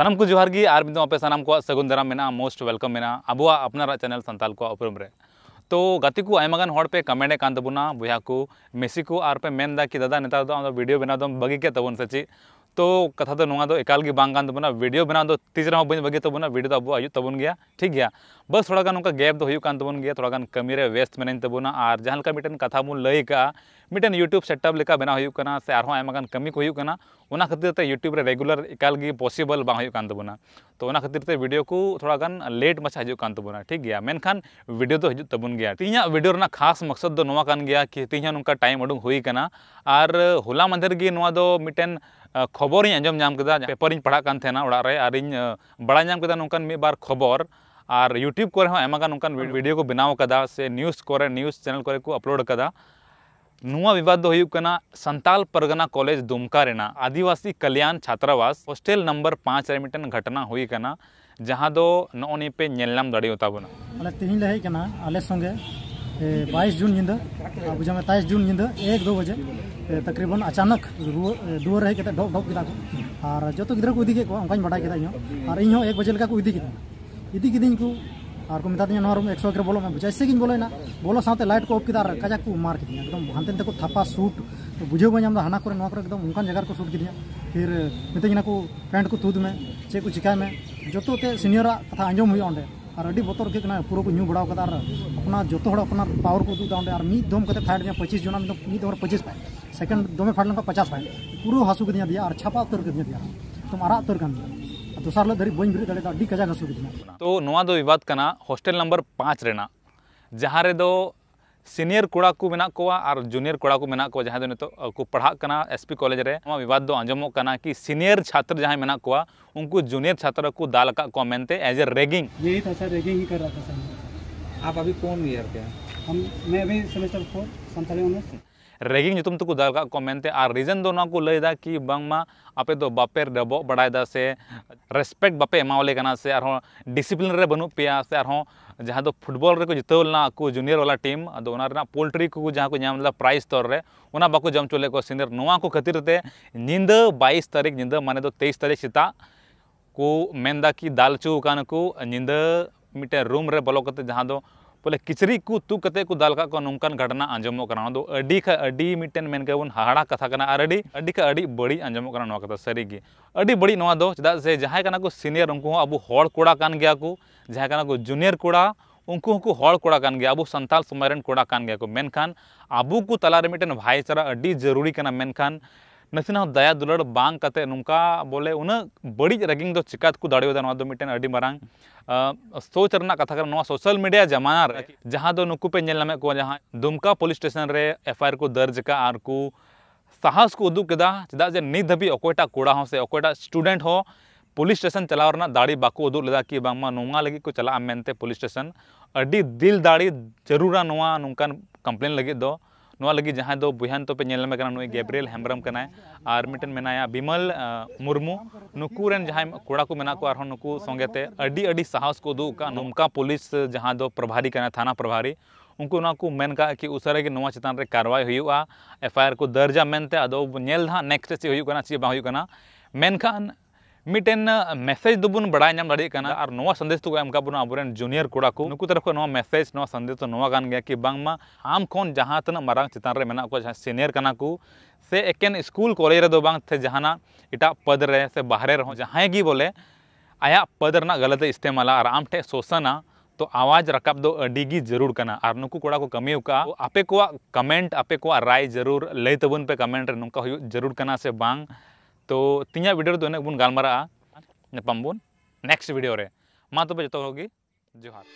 सानम को जोहार की और मिदों पे सानम को सगुन दाराम में मोस्ट वेलकम में अब अपना चैनल संताल को उपरूम तो गति को आयमागान पे कमेंट कान तबुना को मेसी को और पे मेन कि दादा नेता दो वीडियो बना दम बगी के तबन से ची तो कथा तो नुआ तो एकाल की बांग तो बना वीडियो बना दो तीसरे हम बुझ बगे तो बना वीडियो तो अब आयु तबन गया ठीक गया बस थोड़ा गान उनका गैप तो हुई कान तबन गया थोड़ा गान कमी रे व्यस्त मेन तबना और जहाँ का मिटन कथा मु लई का मिटन यूट्यूब सेटअप लेका बना हुई से और गान कमी को हुई खातिर ते यूट्यूब रेगुलर एकाल की पॉसिबल बा हुई कान तबना तो खातिर ते तो वीडियो को थोड़ा गान लेट मचा हुई कान तबना ठीक गया मेनखान वीडियो तो हुई तबन गया तीन तो वीडियो खास मकसद तो नुआ गया कि तीन तो उनका टाइम अडू हुई और होला मंदिर की मिटन खबर आजम पेपर पढ़ाकना नौकान मे बार खबर और यूट्यूब को नौकान भिडियो को बनाव का से न्यूज कोरे न्यूज चैनल को अपलोड का नवा विवाद होना संताल परगना कॉलेज दुमका आदिवासी कल्याण छात्रावास हॉस्टल नंबर पाँच मिट्टन घटना हुई जहाँ दो नौ नीपे दाड़ी होता बोना। तीन लहे करना संगे बाईस जून हिंद बुझा में तेईस जून हिंद एक दो बजे तकरीबन अचानक रु दुआर रहे ढोक ढोक और जो तो गिद्रा को इदी और इन एक बजे को इदी इदी किदी को और को मतादी रूम एक सौ एक बोलो मैं जैसे कि बोलेना बोलो साथ लाइट को ऑफ और कजा को मार कि एकदम हानते तो को थापा सूट तो बुझे बाम हाना को एकदम उनकान जगह को सूट कि फिर मिताना को पैंट को तुद में चे को चिकाय में जो तो सीनियर कथा आजम हुआ और अभी बतर के पूरा को बड़ा और अपना जो अपना पावर को उदूदा और मिद दम करते फाइट में पच्चीस जना मिद और पच्चीस फाइट सेकेंड दमे फाइट लेकिन पचास फाइट पूरा हसू के दिया और छापा उतर के दिया तुम आरा उतर कर दिया दोसार हिल धरी बी बिरी दाड़ी कजा हसू के तो विवाद हॉस्टल नंबर पाँच जहाँ सीनियर कोड़ा को मेना को और जूनियर कोड़ा को मेना को जहां नित को पढ़ा करना एसपी कॉलेज रे विवाद दो आजम कि सीनियर छात्र जहां मेना को उनको जूनियर छात्र को दाल का को मेनते एज ए रेगिंग यही था सर रेगिंग ही कर रहा था सर आप अभी कौन ईयर पे हम मैं अभी सेमेस्टर फोर संताली ऑनर्स ᱨᱮᱜᱤᱝ ᱧᱩᱛᱩᱢ ᱛᱮᱠᱚ ᱫᱚᱦᱚ ᱟᱠᱟᱫ ᱠᱚ ᱢᱮᱱᱛᱮ ᱟᱨ ᱨᱤᱡᱮᱱ ᱫᱚ ᱱᱚᱣᱟ ᱠᱚ ᱞᱟᱹᱭᱫᱟ ᱠᱤ ᱵᱟᱝᱢᱟ ᱟᱯᱮ ᱫᱚ ᱵᱟᱯᱮ ᱰᱮᱵᱚᱜ ᱵᱟᱲᱟᱭᱫᱟ ᱥᱮ ᱨᱮᱥᱯᱮᱠᱴ ᱵᱟᱯᱮ ᱮᱢᱟᱣᱟᱞᱮ ᱠᱟᱱᱟ ᱥᱮ ᱟᱨᱦᱚᱸ ᱰᱤᱥᱤᱯᱞᱤᱱ ᱨᱮ ᱵᱟᱹᱱᱩᱜ ᱯᱮᱭᱟ ᱥᱮ ᱟᱨᱦᱚᱸ जहाँ तो फुटबॉल रे को जितव लेना को जूनियर वाला टीम अदो ना पोल्ट्री को जहाँ को नाम लेना प्राइज स्तर रे ओना बाको जम चले को सीनियर नोवा को खातिर ते निंद 22 तारीख निंद माने दो 23 तारीख सीता को मेंदा की दाल चू कान को निंद मिटे रूम रे बलो करते जहाँ दो बोले किचरी को तुक कते को दाल का को घटना आंजमो करा का अडी बन हाड़ा कथा कना और अडी अडी बड़ी आंजमो करा नवा कथा सरी बड़ी नवा दो चदा से जहां को सिनियर उनको अब कान गया को जहां को जूनियर कोड़ा उनको को कोड़ा कान गया अब संताल समाज कोड़ा कान गया को मेनखान अब को तला रे भाईचारा अडी जरूरी कना ᱱᱟᱥᱮᱱᱟᱜ ᱫᱟᱭᱟ ᱫᱩᱞᱟᱹᱲ ᱵᱟᱝ ᱠᱟᱛᱮ ᱱᱚᱝᱠᱟ ᱵᱚᱞᱮ ᱩᱱᱟᱹᱜ ᱵᱟᱹᱲᱤᱡ ᱨᱮᱜᱤᱝ ᱫᱚ ᱪᱤᱠᱟ ᱛᱮᱠᱚ ᱫᱟᱲᱮᱭᱟᱫᱟ ᱱᱚᱣᱟ ᱫᱚ ᱢᱤᱫᱴᱮᱱ ᱟᱹᱰᱤ ᱢᱟᱨᱟᱝ सोच कथा कर सोशल मीडिया जमाना जहाँ दो नुकू पे नमे को जहाँ दुमका पुलिस स्टेशन रे एफ को दर्ज का और को साहस को उदूक चेदा जे नित धाबी अकोटा कोड़ा हो से अकोटा स्टूडेंट हो पुलिस स्टेशन चलाव दाड़ी बाको उदूक लेदा कि बांगमा नोंगा लगी को चला मेनते पुलिस स्टेशन अड़ी दिल दाड़ी जरूरा नोंकान कंप्लेन लगे दो लगी जहां दो बुहान तोपे गैब्रियल हेम्ब्रम और मिट्टन मेना बिमल मुर्मू नुकून जहां कोड़ा को मना को नुक संगेते साहस को उदूका नौका पुलिस जहाँ दो प्रभारी कर थाना प्रभारी उनको मन का कि उसे चितान कारवाई हो एफ आई आर को दर्जा मनते अब नेक्स्ट चेक हो चेना मनखान मिटेन मेसेज दुबुन बड़ा नाम दाड़ेना और तो एम काबुना अब जूनियर कड़ा को नुक तरफ नवा मेसेज नवा संदेश तो नवा कि बांगमा आम खन जहाँ तना मारा चितान में सिनियर का से एकेन स्कूल कॉलेज रे दो बांग थे पद रे से बाहर रहो जहाँ की बोले आया पद गलत इस्तेमाल और आम ठे शोषणा तो आवाज रकाब दो अडीगी जरूर कना और नुकू कोड़ा को कमी का आपे को कमेंट आपे को राय जरूर लय तबुन पे कमेंट नुका जरूर कना से बांग ᱛᱚ ᱛᱤᱧᱟᱹᱜ ᱵᱷᱤᱰᱤᱭᱳ ᱨᱮᱫᱚ ᱤᱱᱟᱹᱜ ᱵᱚᱱ ᱜᱟᱞᱢᱟᱨᱟᱜᱼᱟ ᱧᱟᱯᱟᱢ ᱵᱚᱱ ᱱᱮᱠᱥᱴ ᱵᱷᱤᱰᱤᱭᱳ ᱨᱮ ᱢᱟ ᱛᱚᱵᱮ ᱡᱚᱛᱚ ᱦᱚᱲᱜᱮ ᱡᱚᱦᱟᱨ